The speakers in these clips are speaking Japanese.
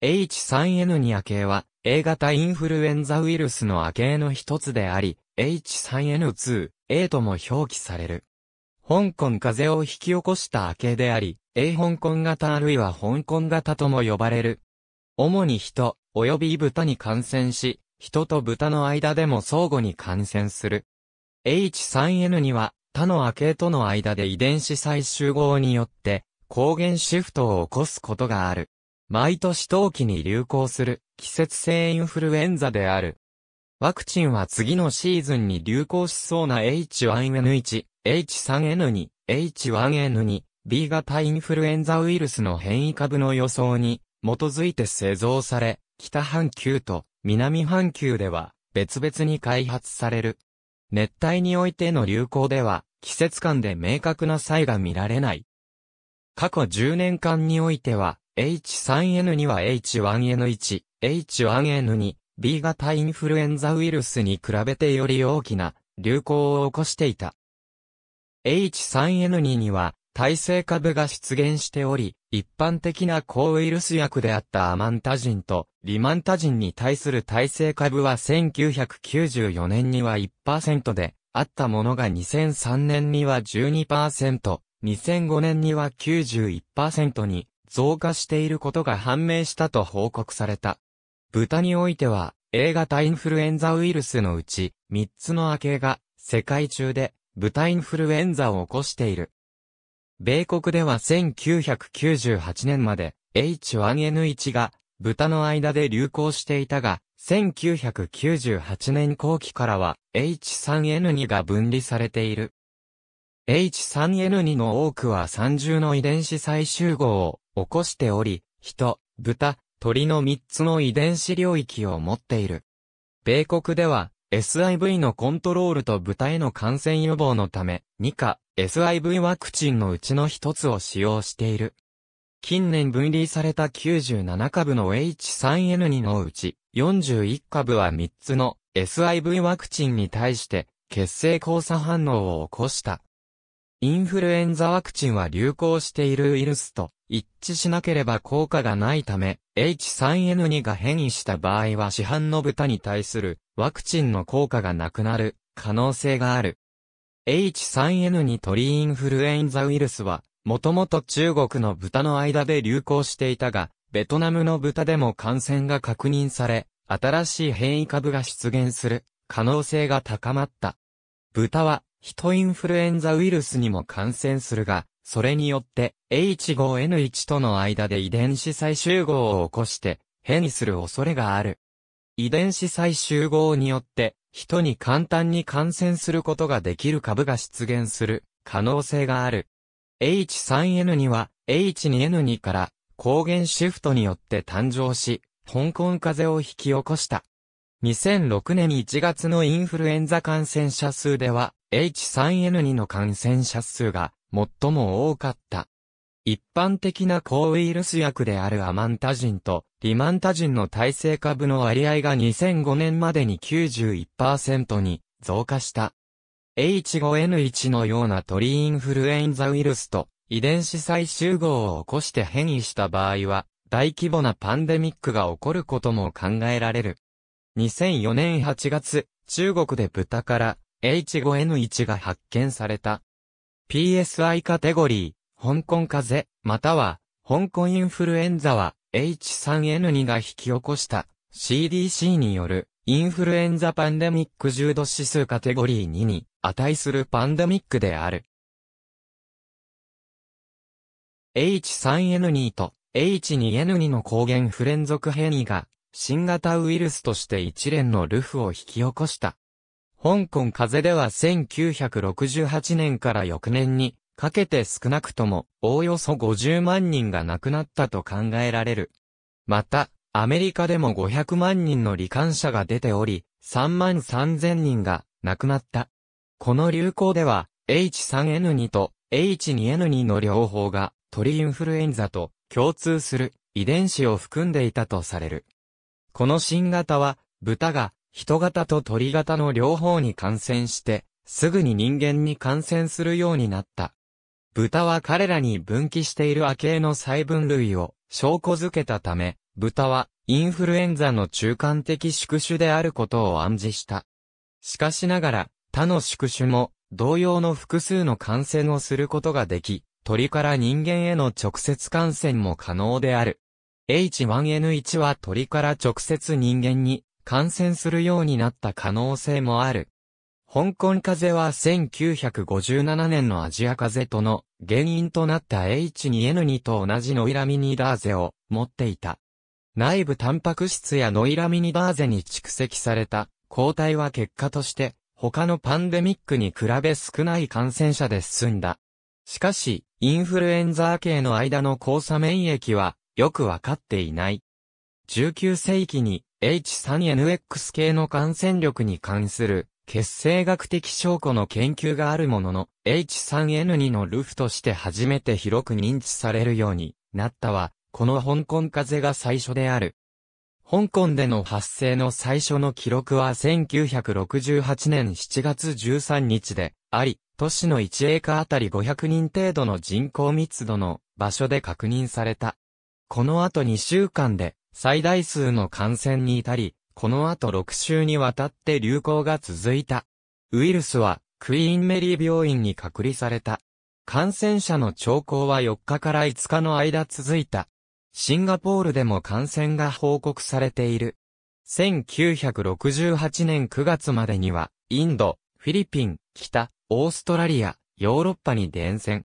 H3N2 亜系は A 型インフルエンザウイルスの亜系の一つであり、H3N2、A とも表記される。香港風邪を引き起こした亜系であり、A 香港型あるいは香港型とも呼ばれる。主に人、及び豚に感染し、人と豚の間でも相互に感染する。H3N2 は他の亜系との間で遺伝子再集合によって、抗原シフトを起こすことがある。毎年冬季に流行する季節性インフルエンザである。ワクチンは次のシーズンに流行しそうな H1N1、H3N2、H1N2、B 型インフルエンザウイルスの変異株の予想に基づいて製造され、北半球と南半球では別々に開発される。熱帯においての流行では季節間で明確な差異が見られない。過去10年間においては H3N2 は H1N1、H1N2、B 型インフルエンザウイルスに比べてより大きな流行を起こしていた。H3N2 には耐性株が出現しており、一般的な抗ウイルス薬であったアマンタジンとリマンタジンに対する耐性株は1994年には1%で、あったものが2003年には12%、2005年には91%に増加していることが判明したと報告された。豚においては、A 型インフルエンザウイルスのうち、3つのア系が、世界中で、豚インフルエンザを起こしている。米国では1998年まで、H1N1 が、豚の間で流行していたが、1998年後期からは H3N2 が分離されている。H3N2 の多くは30の遺伝子再集合を起こしており、人、豚、鳥の3つの遺伝子領域を持っている。米国では、SIV のコントロールと豚への感染予防のため、2価 SIV ワクチンのうちの1つを使用している。近年分離された97株の H3N2 のうち、41株は3つの SIV ワクチンに対して、血清交差反応を起こした。インフルエンザワクチンは流行しているウイルスと一致しなければ効果がないため、H3N2 が変異した場合は市販の豚に対するワクチンの効果がなくなる可能性がある。H3N2 鳥インフルエンザウイルスは、もともと中国の豚の間で流行していたが、ベトナムの豚でも感染が確認され、新しい変異株が出現する可能性が高まった。豚は、人インフルエンザウイルスにも感染するが、それによって H5N1 との間で遺伝子再集合を起こして変異する恐れがある。遺伝子再集合によって人に簡単に感染することができる株が出現する可能性がある。H3N2 は H2N2 から抗原シフトによって誕生し、香港風邪を引き起こした。2006年1月のインフルエンザ感染者数では、H3N2 の感染者数が最も多かった。一般的な抗ウイルス薬であるアマンタジンとリマンタジンの耐性株の割合が2005年までに91%に増加した。H5N1 のような鳥インフルエンザウイルスと遺伝子再集合を起こして変異した場合は大規模なパンデミックが起こることも考えられる。2004年8月、中国で豚から H5N1 が発見された。PSI カテゴリー、香港風邪、または、香港インフルエンザは H3N2 が引き起こした CDC によるインフルエンザパンデミック重度指数カテゴリー2に値するパンデミックである。H3N2 と H2N2 の抗原不連続変異が新型ウイルスとして一連のルフを引き起こした。香港風邪では1968年から翌年にかけて少なくともおおよそ50万人が亡くなったと考えられる。また、アメリカでも500万人の罹患者が出ており、3万3000人が亡くなった。この流行では、H3N2 と H2N2 の両方が鳥インフルエンザと共通する遺伝子を含んでいたとされる。この新型は、豚が人型と鳥型の両方に感染して、すぐに人間に感染するようになった。豚は彼らに分岐している亜系の細分類を証拠づけたため、豚はインフルエンザの中間的宿主であることを暗示した。しかしながら、他の宿主も同様の複数の感染をすることができ、鳥から人間への直接感染も可能である。H1N1 は鳥から直接人間に感染するようになった可能性もある。香港風邪は1957年のアジア風邪との原因となった H2N2 と同じノイラミニダーゼを持っていた。内部タンパク質やノイラミニダーゼに蓄積された抗体は結果として他のパンデミックに比べ少ない感染者で済んだ。しかし、インフルエンザ系の間の交差免疫はよくわかっていない。19世紀に H3NX 系の感染力に関する血清学的証拠の研究があるものの H3N2 のルフとして初めて広く認知されるようになったは、この香港風邪が最初である。香港での発生の最初の記録は1968年7月13日であり、都市の1エーカーあたり500人程度の人口密度の場所で確認された。この後2週間で最大数の感染に至り、この後6週にわたって流行が続いた。ウイルスは、クイーンメリー病院に隔離された。感染者の兆候は4日から5日の間続いた。シンガポールでも感染が報告されている。1968年9月までには、インド、フィリピン、北、オーストラリア、ヨーロッパに伝染。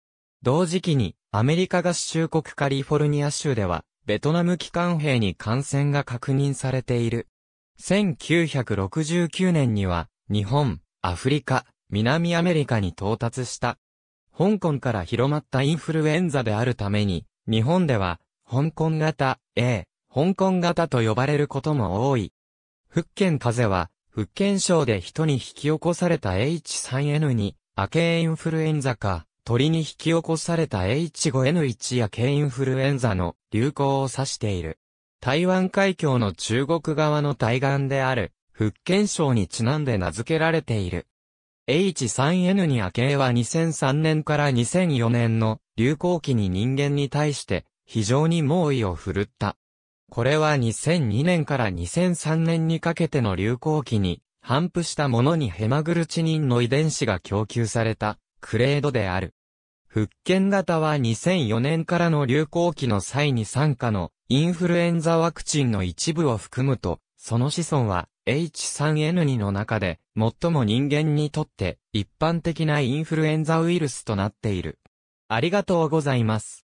同時期に、アメリカ合衆国カリフォルニア州では、ベトナム機関兵に感染が確認されている。1969年には、日本、アフリカ、南アメリカに到達した。香港から広まったインフルエンザであるために、日本では、香港型、A、香港型と呼ばれることも多い。福建風邪は、福建省で人に引き起こされた H3N2、アケインフルエンザか、鳥に引き起こされた H5N1 や K インフルエンザの流行を指している。台湾海峡の中国側の対岸である、福建省にちなんで名付けられている。H3N2 や K は2003年から2004年の流行期に人間に対して非常に猛威を振るった。これは2002年から2003年にかけての流行期に反復したものにヘマグルチニンの遺伝子が供給されたクレードである。復権型は2004年からの流行期の際に参加のインフルエンザワクチンの一部を含むと、その子孫は H3N2 の中で最も人間にとって一般的なインフルエンザウイルスとなっている。ありがとうございます。